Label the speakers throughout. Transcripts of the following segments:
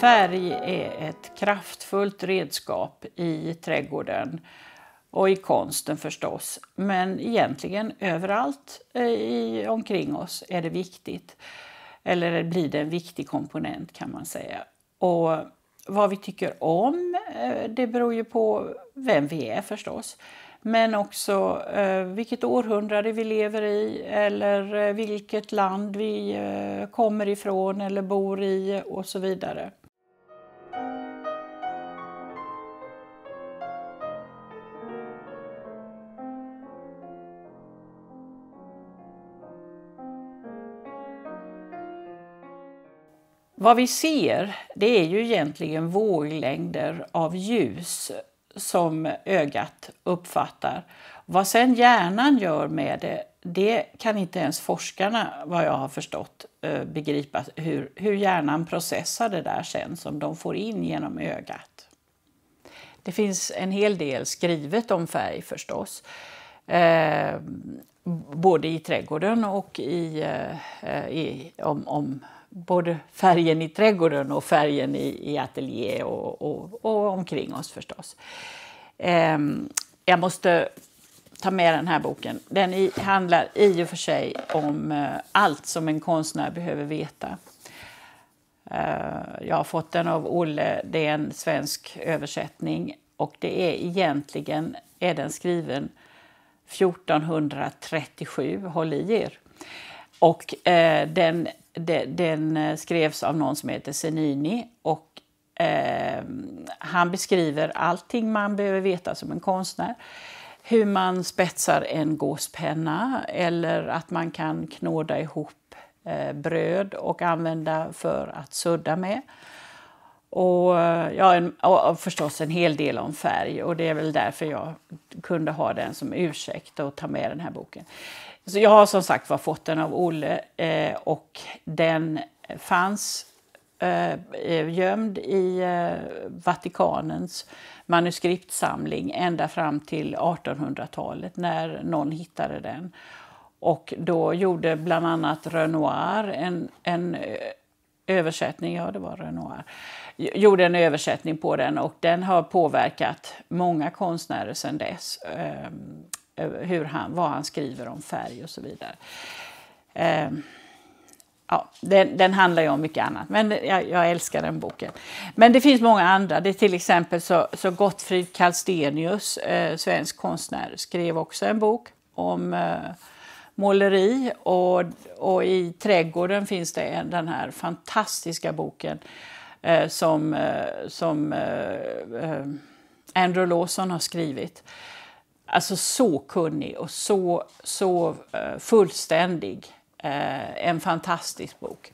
Speaker 1: Färg är ett kraftfullt redskap i trädgården och i konsten förstås. Men egentligen överallt eh, i, omkring oss är det viktigt. Eller blir det en viktig komponent kan man säga. Och vad vi tycker om eh, det beror ju på vem vi är förstås. Men också eh, vilket århundrade vi lever i eller vilket land vi kommer ifrån eller bor i och så vidare. Vad vi ser det är ju egentligen våglängder av ljus som ögat uppfattar. Vad sen hjärnan gör med det, det kan inte ens forskarna, vad jag har förstått, eh, begripa hur, hur hjärnan processar det där sen som de får in genom ögat. Det finns en hel del skrivet om färg förstås. Eh, både i trädgården och i, eh, i om, om både färgen i trädgården och färgen i, i ateljé och, och, och omkring oss förstås. Um, jag måste ta med den här boken. Den i, handlar i och för sig om uh, allt som en konstnär behöver veta. Uh, jag har fått den av Olle. Det är en svensk översättning och det är egentligen är den skriven 1437. Håll i er. Och eh, den den eh, skrevs av någon som heter Senini och eh, han beskriver allting man behöver veta som en konstnär. Hur man spetsar en gåspenna eller att man kan knåda ihop eh, bröd och använda för att sudda med. Och, ja, en, och förstås en hel del om färg och det är väl därför jag kunde ha den som ursäkt och ta med den här boken. Så jag har som sagt var fått den av Olle eh, och den fanns eh, eh gömd i eh, Vatikanens manuskriptsamling ända fram till 1800-talet när någon hittade den. Och då gjorde bland annat Renoir en, en eh, översättning, ja det var Renoir, gjorde en översättning på den och den har påverkat många konstnärer sedan dess. Ehm, Eh, hur han, vad han skriver om färg och så vidare. Eh, ja, den, den, handlar ju om mycket annat, men jag, jag, älskar den boken. Men det finns många andra. Det till exempel så, så Gottfrid Kallstenius, eh, svensk konstnär, skrev också en bok om eh, måleri och, och i trädgården finns det en, den här fantastiska boken eh, som, eh, som eh, Andrew Lawson har skrivit alltså så kunnig och så, så eh, fullständig. Eh, en fantastisk bok.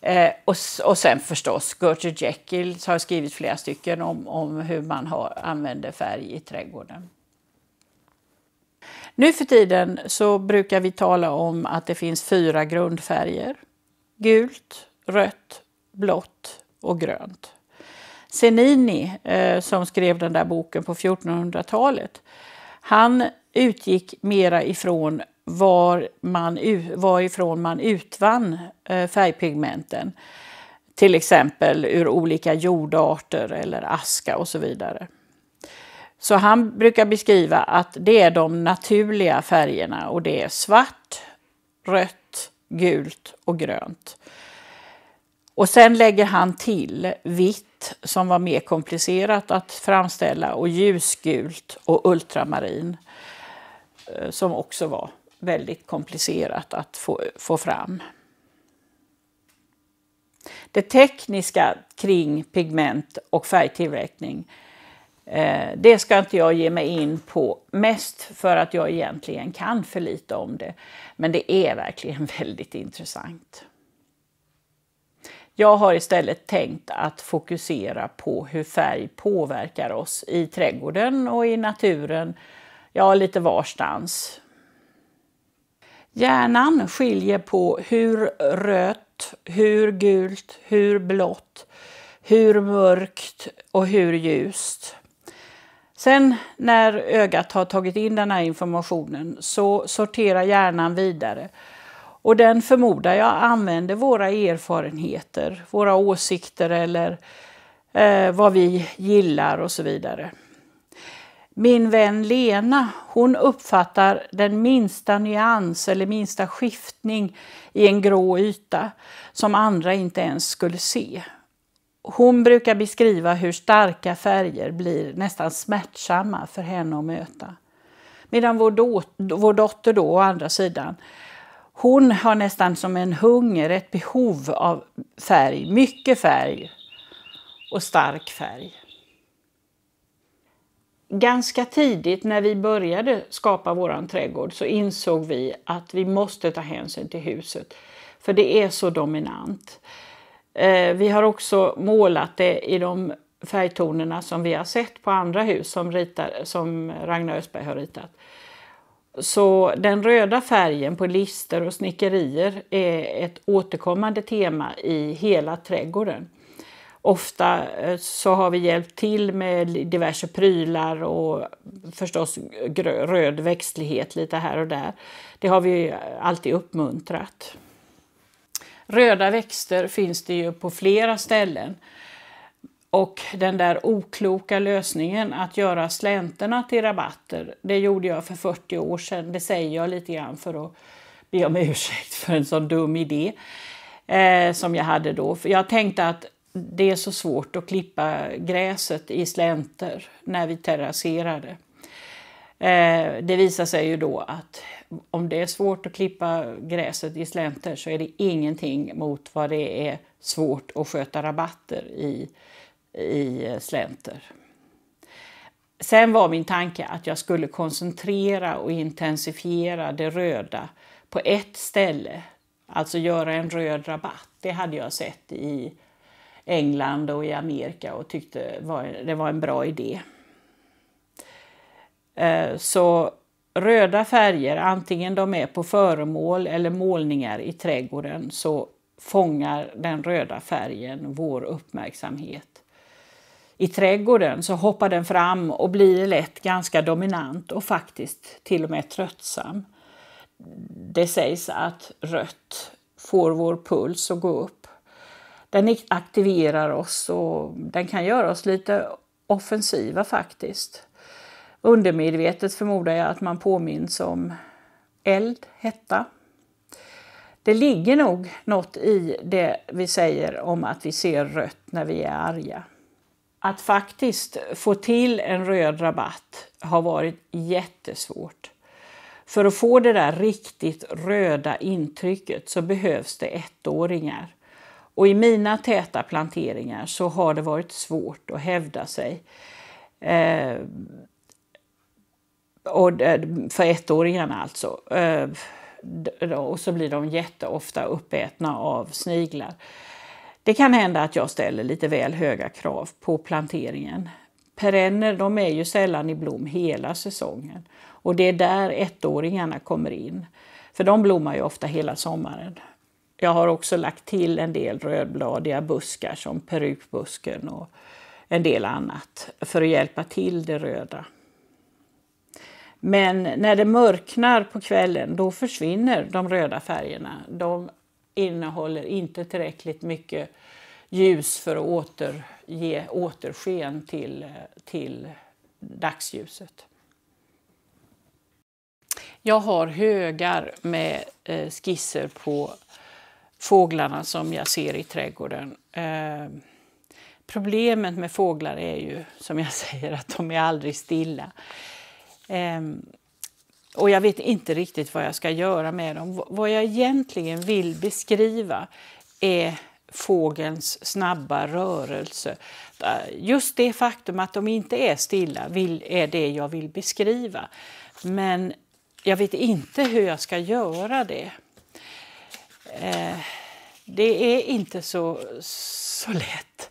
Speaker 1: Eh, och, och sen förstås, Gertrude Jekyll har skrivit flera stycken om, om hur man har, använder färg i trädgården. Nu för tiden så brukar vi tala om att det finns fyra grundfärger. Gult, rött, blått och grönt. Senini, eh, som skrev den där boken på 1400-talet, han utgick mera ifrån var man, varifrån man utvann eh, färgpigmenten. Till exempel ur olika jordarter eller aska och så vidare. Så han brukar beskriva att det är de naturliga färgerna och det är svart, rött, gult och grönt. Och sen lägger han till vitt som var mer komplicerat att framställa och ljusgult och ultramarin eh, som också var väldigt komplicerat att få, få fram. Det tekniska kring pigment och färgtillverkning eh, det ska inte jag ge mig in på, mest för att jag egentligen kan för lite om det. Men det är verkligen väldigt intressant. Jag har istället tänkt att fokusera på hur färg påverkar oss i trädgården och i naturen, ja lite varstans. Hjärnan skiljer på hur rött, hur gult, hur blått, hur mörkt och hur ljust. Sen när ögat har tagit in den här informationen så sorterar hjärnan vidare och den förmodar jag använder våra erfarenheter, våra åsikter eller eh, vad vi gillar och så vidare. Min vän Lena, hon uppfattar den minsta nyans eller minsta skiftning i en grå yta som andra inte ens skulle se. Hon brukar beskriva hur starka färger blir nästan smärtsamma för henne att möta. Medan vår, do- vår dotter då, å andra sidan, hon har nästan som en hunger, ett behov av färg, mycket färg och stark färg. Ganska tidigt när vi började skapa vår trädgård så insåg vi att vi måste ta hänsyn till huset, för det är så dominant. Eh, vi har också målat det i de färgtonerna som vi har sett på andra hus som, ritar, som Ragnar Östberg har ritat. Så den röda färgen på lister och snickerier är ett återkommande tema i hela trädgården. Ofta eh, så har vi hjälpt till med diverse prylar och förstås röd växtlighet lite här och där. Det har vi alltid uppmuntrat. Röda växter finns det ju på flera ställen. Och den där okloka lösningen att göra slänterna till rabatter, det gjorde jag för 40 år sedan. Det säger jag lite grann för att be om ursäkt för en sån dum idé eh, som jag hade då. För jag tänkte att det är så svårt att klippa gräset i slänter när vi terrasserade. Eh, det visar sig ju då att om det är svårt att klippa gräset i slänter så är det ingenting mot vad det är svårt att sköta rabatter i i eh, slänter. Sen var min tanke att jag skulle koncentrera och intensifiera det röda på ett ställe, alltså göra en röd rabatt. Det hade jag sett i England och i Amerika och tyckte det var en bra idé. Eh, så röda färger, antingen de är på föremål eller målningar i trädgården, så fångar den röda färgen vår uppmärksamhet i trädgården så hoppar den fram och blir lätt ganska dominant och faktiskt till och med tröttsam. Det sägs att rött får vår puls att gå upp. Den aktiverar oss och den kan göra oss lite offensiva faktiskt. Undermedvetet förmodar jag att man påminns om eld, hetta. Det ligger nog något i det vi säger om att vi ser rött när vi är arga att faktiskt få till en röd rabatt har varit jättesvårt. För att få det där riktigt röda intrycket så behövs det ettåringar. Och i mina täta planteringar så har det varit svårt att hävda sig. Eh, och, eh, för ettåringarna alltså. Eh, och så blir de jätteofta uppätna av sniglar. Det kan hända att jag ställer lite väl höga krav på planteringen. Perenner de är ju sällan i blom hela säsongen och det är där ettåringarna kommer in. För de blommar ju ofta hela sommaren. Jag har också lagt till en del rödbladiga buskar som perukbusken och en del annat för att hjälpa till det röda. Men när det mörknar på kvällen då försvinner de röda färgerna. De innehåller inte tillräckligt mycket ljus för att åter, ge återsken till, till dagsljuset. Jag har högar med eh, skisser på fåglarna som jag ser i trädgården. Eh, problemet med fåglar är ju som jag säger att de är aldrig stilla. Ehm, och jag vet inte riktigt vad jag ska göra med dem. Vad jag egentligen vill beskriva är fågelns snabba rörelse. Just det faktum att de inte är stilla är det jag vill beskriva. Men jag vet inte hur jag ska göra det. Eh, det är inte så, så lätt.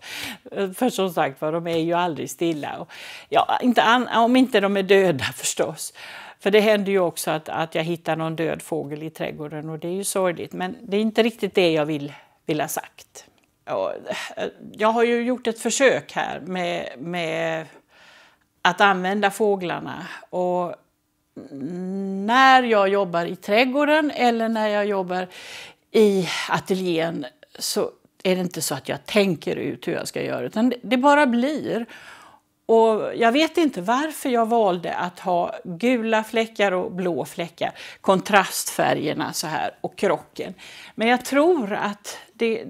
Speaker 1: För som sagt var, de är ju aldrig stilla. ja, inte om inte de är döda förstås. För det händer ju också att, att jag hittar någon död fågel i trädgården och det är ju sorgligt. Men det är inte riktigt det jag vill, vill ha sagt. Jag har ju gjort ett försök här med, med att använda fåglarna. Och när jag jobbar i trädgården eller när jag jobbar i ateljén så är det inte så att jag tänker ut hur jag ska göra, utan det bara blir. Och jag vet inte varför jag valde att ha gula fläckar och blå fläckar, kontrastfärgerna så här och krocken. Men jag tror att det,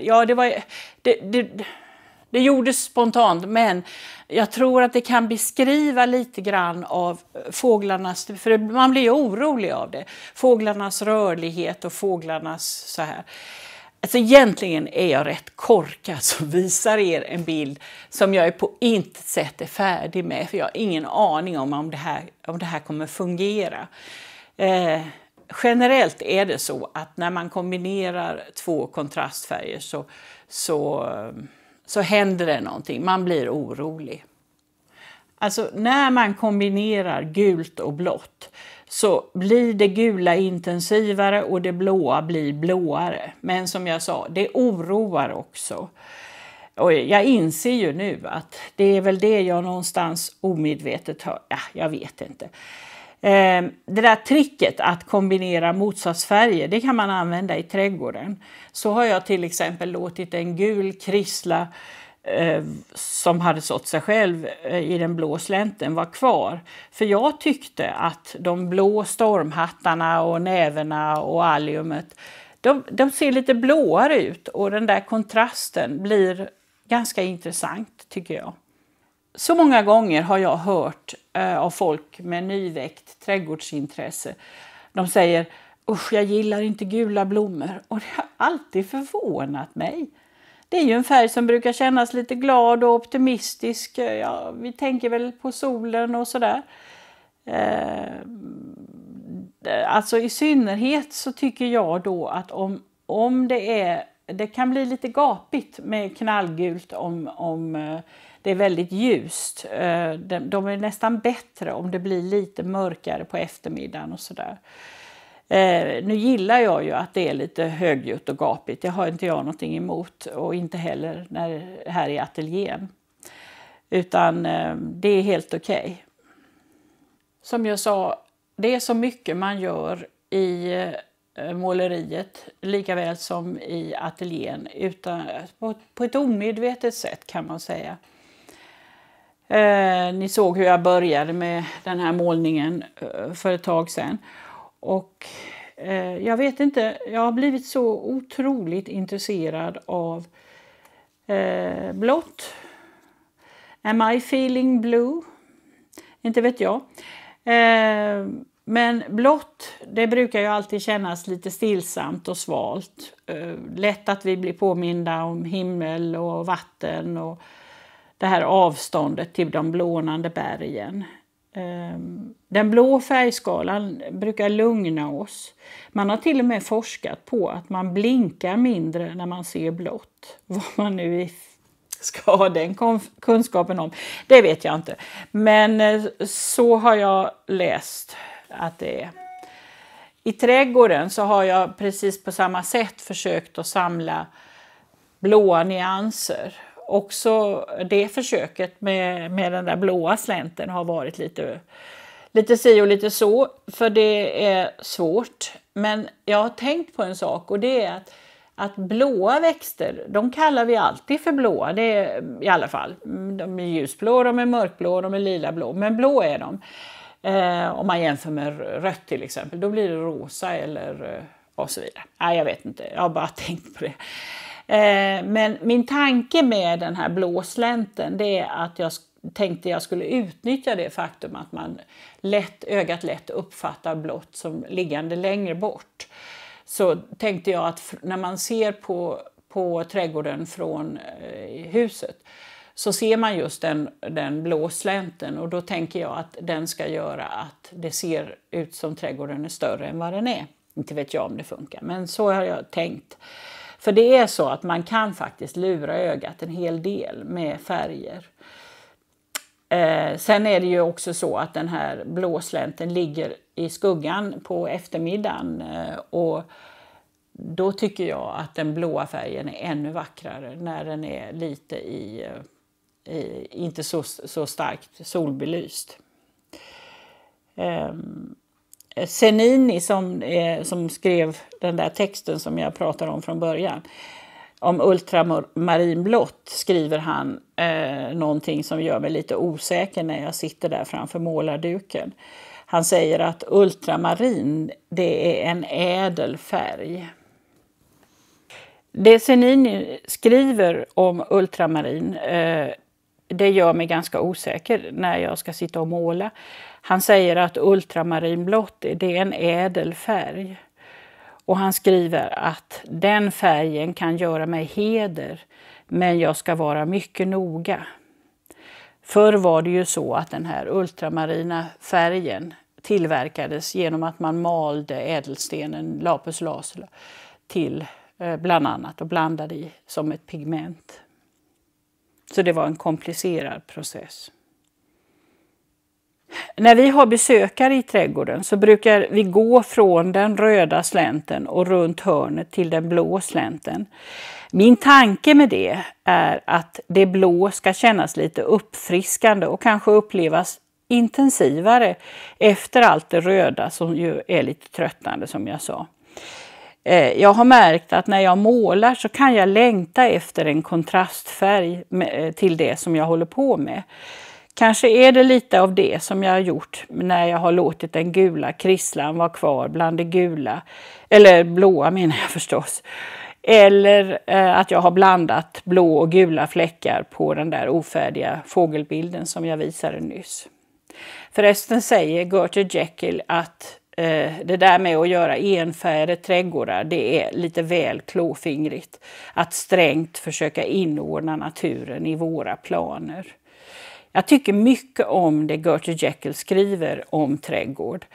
Speaker 1: ja det var, det, det, det gjordes spontant, men jag tror att det kan beskriva lite grann av fåglarnas, för man blir ju orolig av det, fåglarnas rörlighet och fåglarnas så här. Alltså egentligen är jag rätt korkad som visar er en bild som jag är på intet sätt är färdig med för jag har ingen aning om om det här, om det här kommer fungera. Eh, generellt är det så att när man kombinerar två kontrastfärger så, så, så händer det någonting, man blir orolig. Alltså när man kombinerar gult och blått så blir det gula intensivare och det blåa blir blåare. Men som jag sa, det oroar också. Och jag inser ju nu att det är väl det jag någonstans omedvetet har... Ja, jag vet inte. Ehm, det där tricket att kombinera motsatsfärger, det kan man använda i trädgården. Så har jag till exempel låtit en gul krissla Eh, som hade sått sig själv eh, i den blå slänten var kvar. För jag tyckte att de blå stormhattarna och näverna och alliumet, de, de ser lite blåare ut och den där kontrasten blir ganska intressant tycker jag. Så många gånger har jag hört eh, av folk med nyväckt trädgårdsintresse. De säger Usch, jag gillar inte gula blommor och det har alltid förvånat mig det är ju en färg som brukar kännas lite glad och optimistisk. Eh, ja, vi tänker väl på solen och sådär. Eh, alltså i synnerhet så tycker jag då att om, om det är det kan bli lite gapigt med knallgult om, om eh, det är väldigt ljust. Eh, de är nästan bättre om det blir lite mörkare på eftermiddagen och sådär. Eh, Eh, nu gillar jag ju att det är lite högljutt och gapigt. Det har inte jag någonting emot och inte heller när, här i ateljén. Utan eh, det är helt okej. Okay. Som jag sa, det är så mycket man gör i eh, måleriet lika väl som i ateljén utan, på, på ett omedvetet sätt kan man säga. Eh, ni såg hur jag började med den här målningen eh, för ett tag sedan. Och eh, jag vet inte, jag har blivit så otroligt intresserad av eh, blått. Am I feeling blue? Inte vet jag. Eh, men blått, det brukar ju alltid kännas lite stillsamt och svalt. Eh, lätt att vi blir påminda om himmel och vatten och det här avståndet till de blånande bergen. Ehm, den blå färgskalan brukar lugna oss. Man har till och med forskat på att man blinkar mindre när man ser blått. Vad man nu ska ha den kunskapen om, det vet jag inte. Men eh, så har jag läst att det är. I trädgården så har jag precis på samma sätt försökt att samla blåa nyanser också det försöket med, med den där blåa slänten har varit lite, lite si och lite så, för det är svårt. Men jag har tänkt på en sak och det är att, att blåa växter, de kallar vi alltid för blåa det är, i alla fall. De är ljusblå, de är mörkblå, de är lila blå, men blå är de. Eh, om man jämför med rött till exempel, då blir det rosa eller eh, och så vidare. Nej, jag vet inte, jag har bara tänkt på det. Eh, men min tanke med den här blåslänten det är att jag tänkte jag skulle utnyttja det faktum att man lätt, ögat lätt uppfattar blått som liggande längre bort. Så tänkte jag att när man ser på, på trädgården från eh, huset så ser man just den, den blå slänten och då tänker jag att den ska göra att det ser ut som trädgården är större än vad den är. Inte vet jag om det funkar, men så har jag tänkt. För det är så att man kan faktiskt lura ögat en hel del med färger. Eh, sen är det ju också så att den här blåslänten ligger i skuggan på eftermiddagen eh, och då tycker jag att den blåa färgen är ännu vackrare när den är lite i, eh, i inte så, så starkt solbelyst. Um, Senini eh, som, eh, som skrev den där texten som jag pratade om från början om ultramarinblått skriver han eh, någonting som gör mig lite osäker när jag sitter där framför målarduken. Han säger att ultramarin, det är en ädel färg. Det Senini skriver om ultramarin, eh, det gör mig ganska osäker när jag ska sitta och måla. Han säger att ultramarinblått är en ädel färg. Och han skriver att den färgen kan göra mig heder, men jag ska vara mycket noga. Förr var det ju så att den här ultramarina färgen tillverkades genom att man malde ädelstenen lapis lazuli till eh, bland annat och blandade i som ett pigment. Så det var en komplicerad process. När vi har besökare i trädgården så brukar vi gå från den röda slänten och runt hörnet till den blå slänten. Min tanke med det är att det blå ska kännas lite uppfriskande och kanske upplevas intensivare efter allt det röda som ju är lite tröttande som jag sa. Eh, jag har märkt att när jag målar så kan jag längta efter en kontrastfärg eh, till det som jag håller på med. Kanske är det lite av det som jag har gjort när jag har låtit den gula krisslan vara kvar bland det gula, eller blåa menar jag förstås. Eller eh, att jag har blandat blå och gula fläckar på den där ofärdiga fågelbilden som jag visade nyss. Förresten säger Gertrude Jekyll att eh, det där med att göra enfärgade trädgårdar, det är lite väl klåfingrigt. Att strängt försöka inordna naturen i våra planer. Jag tycker mycket om det Gertrude Jekyll skriver om trädgård.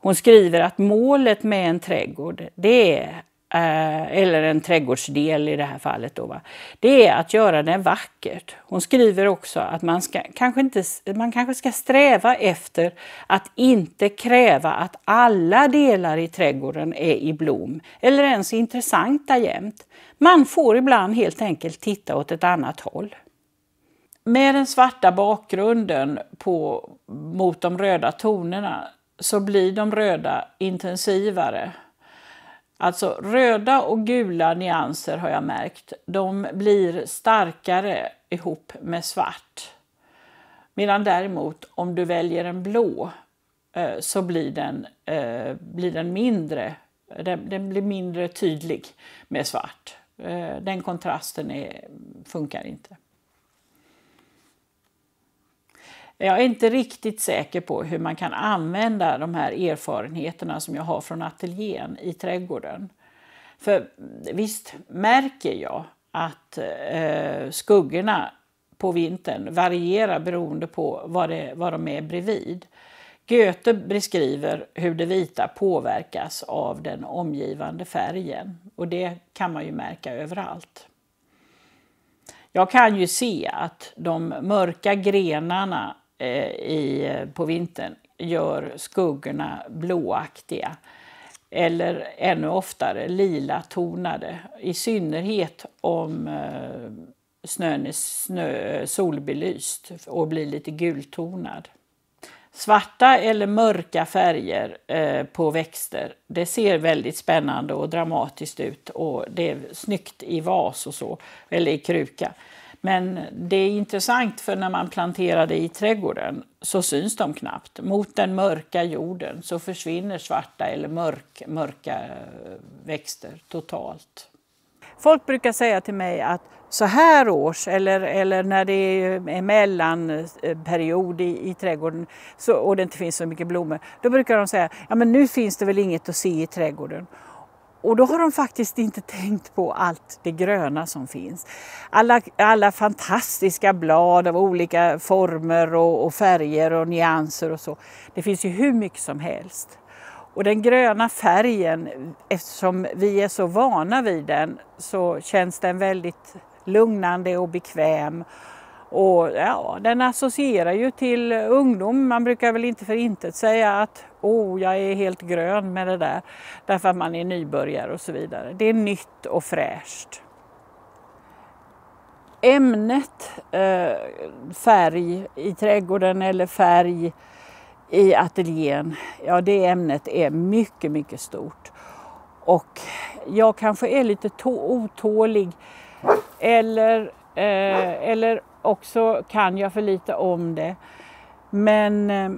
Speaker 1: Hon skriver att målet med en trädgård, det är, eh, eller en trädgårdsdel i det här fallet, då, det är att göra den vackert. Hon skriver också att man, ska, kanske inte, man kanske ska sträva efter att inte kräva att alla delar i trädgården är i blom eller ens intressanta jämt. Man får ibland helt enkelt titta åt ett annat håll med den svarta bakgrunden på, mot de röda tonerna så blir de röda intensivare. Alltså röda och gula nyanser har jag märkt, de blir starkare ihop med svart. Medan däremot om du väljer en blå eh, så blir den, eh, blir den mindre den, den blir mindre tydlig med svart. Eh, den kontrasten är, funkar inte. Jag är inte riktigt säker på hur man kan använda de här erfarenheterna som jag har från ateljén i trädgården. För visst märker jag att eh, skuggorna på vintern varierar beroende på vad, det, vad de är bredvid. Goethe beskriver hur det vita påverkas av den omgivande färgen och det kan man ju märka överallt. Jag kan ju se att de mörka grenarna Eh, i, eh, på vintern gör skuggorna blåaktiga eller ännu oftare lila tonade. I synnerhet om eh, snön är snö, solbelyst och blir lite gultonad. Svarta eller mörka färger på växter, det ser väldigt spännande och dramatiskt ut och det är snyggt i vas och så, eller i kruka. Men det är intressant för när man planterar det i trädgården så syns de knappt. Mot den mörka jorden så försvinner svarta eller mörk, mörka eh, växter totalt. Folk brukar säga till mig att så här års eller, eller när det är eh, mellanperiod eh, i, i trädgården så, och det inte finns så mycket blommor, då brukar de säga ja nu finns det väl inget att se i trädgården. Och då har de faktiskt inte tänkt på allt det gröna som finns. Alla, alla fantastiska blad av olika former och, och färger och nyanser och så. Det finns ju hur mycket som helst. Och den gröna färgen, eftersom vi är så vana vid den, så känns den väldigt lugnande och bekväm. Och ja, den associerar ju till ungdom. Man brukar väl inte för intet säga att oh, jag är helt grön med det där. Därför att man är nybörjare och så vidare. Det är nytt och fräscht. Ämnet eh, färg i trädgården eller färg i ateljén, ja det ämnet är mycket, mycket stort. Och jag kanske är lite otålig eller, eh, eller också kan jag för lite om det. Men eh,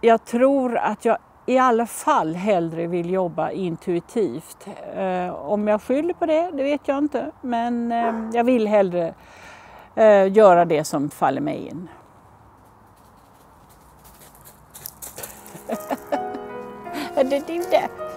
Speaker 1: jag tror att jag i alla fall hellre vill jobba intuitivt. Eh, om jag skyller på det, det vet jag inte. Men eh, jag vill hellre göra det som faller mig in. Det är det.